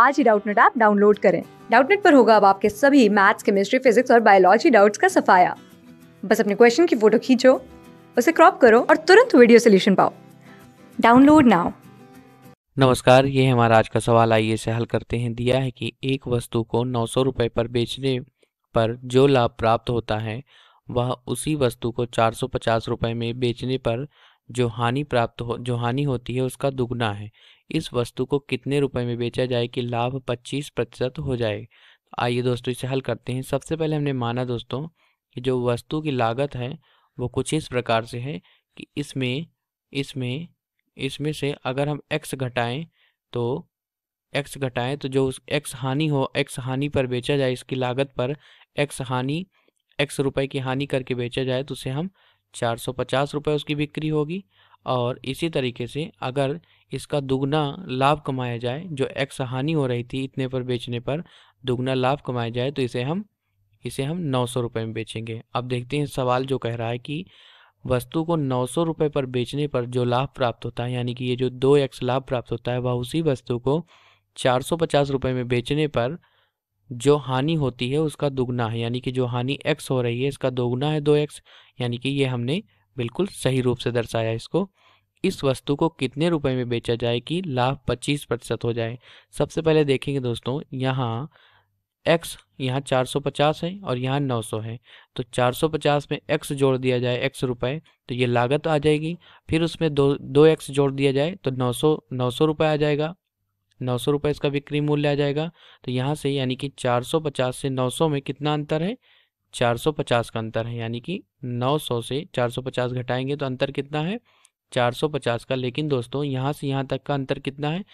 आज ही Doubtnut app download करें डाउटनेट पर होगा अब आपके सभी मैथ्स केमिस्ट्री फिजिक्स और बायोलॉजी डाउट्स का सफाया बस अपने क्वेश्चन की फोटो खींचो उसे क्रॉप करो और तुरंत वीडियो सोल्यूशन पाओ डाउनलोड नाउ नमस्कार ये हमारा आज का सवाल आइए से हल करते हैं दिया है कि एक वस्तु को नौ सौ पर बेचने पर जो लाभ प्राप्त होता है वह उसी वस्तु को चार सौ में बेचने पर जो हानि प्राप्त हो जो हानि होती है उसका दुगना है इस वस्तु को कितने रुपए में बेचा जाए कि लाभ पच्चीस प्रतिशत हो जाए आइए दोस्तों इसे हल करते हैं सबसे पहले हमने माना दोस्तों कि जो वस्तु की लागत है वो कुछ इस प्रकार से है कि इसमें इसमें इसमें से अगर हम एक्स घटाएं तो एक्स घटाएं तो जो उस एक्स हानि हो एक्स हानि पर बेचा जाए इसकी लागत पर एक्स हानि एक्स रुपए की हानि करके बेचा जाए तो उसे हम चार सौ पचास रुपये उसकी बिक्री होगी और इसी तरीके से अगर इसका दुगना लाभ कमाया जाए जो एक्स हानि हो रही थी इतने पर बेचने पर दुगना लाभ कमाया जाए तो इसे हम इसे हम नौ सौ रुपये में बेचेंगे अब देखते हैं सवाल जो कह रहा है कि वस्तु को नौ सौ रुपये पर बेचने पर जो लाभ प्राप्त होता है यानी कि ये जो दो एक्स लाभ प्राप्त होता है वह उसी वस्तु को चार सौ पचास रुपये में बेचने पर जो हानि होती है उसका दुगना है यानी कि जो हानि एक्स हो रही है इसका दोगुना है दो एक्स यानी कि ये हमने बिल्कुल सही रूप से दर्शाया इसको इस वस्तु को कितने रुपए में बेचा जाए कि लाभ पच्चीस प्रतिशत हो जाए सबसे पहले देखेंगे दोस्तों यहाँ x यहाँ 450 है और यहाँ 900 है तो 450 में एक्स जोड़ दिया जाए एक्स रुपए तो ये लागत आ जाएगी फिर उसमें दो दो एक्स जोड़ दिया जाए तो 900 900 रुपए आ जाएगा नौ सौ रुपये इसका बिक्री मूल्य आ जाएगा तो यहाँ से यानी कि 450 से 900 में कितना अंतर है 450 का अंतर है यानी कि 900 से 450 घटाएंगे तो अंतर कितना है 450 का लेकिन दोस्तों यहाँ से यहाँ तक का अंतर कितना है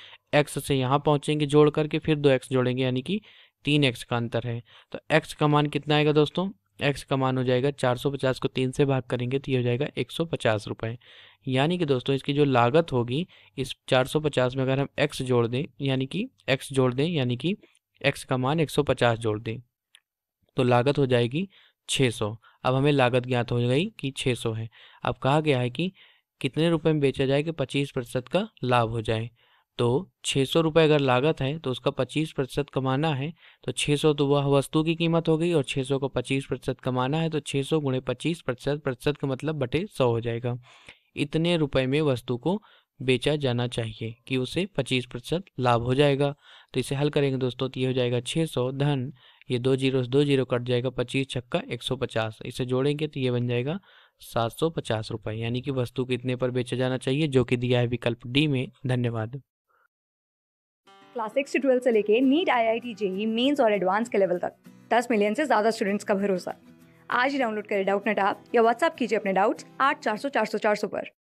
x से यहाँ पहुँचेंगे जोड़ करके फिर दो एक्स जोड़ेंगे यानी कि तीन एक्स का अंतर है तो x का मान कितना आएगा दोस्तों x का मान हो जाएगा 450 को तीन से भाग करेंगे तो ये हो जाएगा एक सौ यानी कि दोस्तों इसकी जो लागत होगी इस पचास में अगर हम एक्स जोड़ दें यानी कि एक्स जोड़ दें यानी कि एक्स का मान पचास जोड़ दें तो लागत हो जाएगी 600 अब हमें लागत ज्ञात हो गई कि 600 है अब कहा गया है कि कितने रुपए में बेचा जाए कि 25 प्रतिशत का लाभ हो जाए तो छः सौ रुपये अगर लागत है तो उसका पच्चीस प्रतिशत कमाना है तो छः सौ तो वह वस्तु की कीमत हो गई और छः सौ को पच्चीस प्रतिशत कमाना है तो छः सौ गुणे पच्चीस प्रतिशत प्रतिशत का मतलब बटे सौ हो जाएगा इतने रुपए में वस्तु को बेचा जाना चाहिए कि उसे पच्चीस प्रतिशत लाभ हो जाएगा तो इसे हल करेंगे दोस्तों तो ये हो जाएगा छः सौ धन ये दो जीरो से दो जीरो कट जाएगा पच्चीस छक्का एक सौ पचास इसे जोड़ेंगे तो ये बन जाएगा सात सौ पचास रुपये यानी कि वस्तु कितने पर बेचा जाना चाहिए जो कि दिया है विकल्प डी में धन्यवाद क्लास सिक्स से ट्वेल्व से लेके NEET I I T JEE mains और एडवांस के लेवल तक दस मिलियन से ज़्यादा स्टूडेंट्स का भरोसा आज ही डाउनलोड करें डाउट नेट आप या व्हाट्सअप कीजिए अपने डाउट्स आठ चार सौ चार सौ चार सौ पर